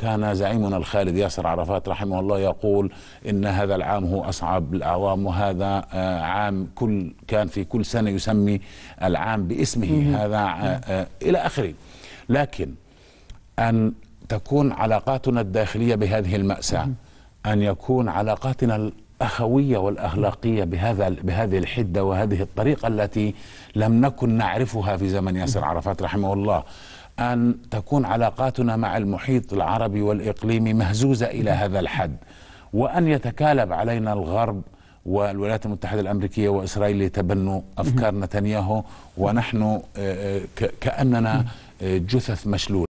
كان زعيمنا الخالد ياسر عرفات رحمه الله يقول ان هذا العام هو اصعب الاعوام وهذا آه، عام كل كان في كل سنه يسمي العام باسمه هذا آه، آه، الى اخره لكن ان تكون علاقاتنا الداخليه بهذه الماساه ان يكون علاقاتنا الأخوية والأخلاقية بهذا بهذه الحدة وهذه الطريقة التي لم نكن نعرفها في زمن ياسر عرفات رحمه الله أن تكون علاقاتنا مع المحيط العربي والإقليمي مهزوزة إلى هذا الحد وأن يتكالب علينا الغرب والولايات المتحدة الأمريكية وإسرائيل لتبنوا أفكار نتنياهو ونحن آه، آه، كأننا آه، جثث مشلولة